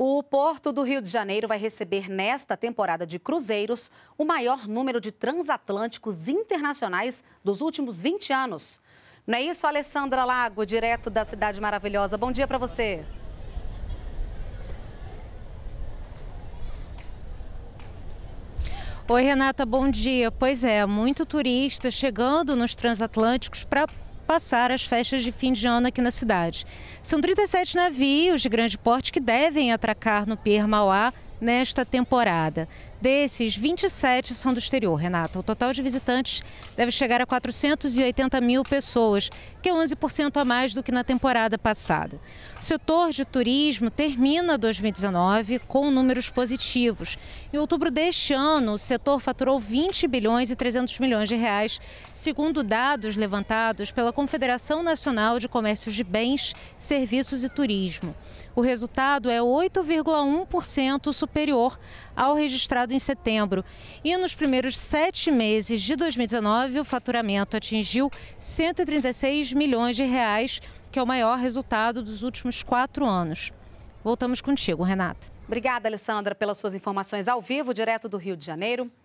O Porto do Rio de Janeiro vai receber nesta temporada de cruzeiros o maior número de transatlânticos internacionais dos últimos 20 anos. Não é isso, Alessandra Lago, direto da Cidade Maravilhosa? Bom dia para você. Oi, Renata, bom dia. Pois é, muito turista chegando nos transatlânticos para passar as festas de fim de ano aqui na cidade. São 37 navios de grande porte que devem atracar no Pier Mauá nesta temporada. Desses, 27 são do exterior, Renata. O total de visitantes deve chegar a 480 mil pessoas, que é 11% a mais do que na temporada passada. O setor de turismo termina 2019 com números positivos. Em outubro deste ano, o setor faturou 20 bilhões e 300 milhões de reais, segundo dados levantados pela Confederação Nacional de Comércios de Bens, Serviços e Turismo. O resultado é 8,1% superior superior ao registrado em setembro. E nos primeiros sete meses de 2019, o faturamento atingiu 136 milhões de reais, que é o maior resultado dos últimos quatro anos. Voltamos contigo, Renata. Obrigada, Alessandra, pelas suas informações ao vivo, direto do Rio de Janeiro.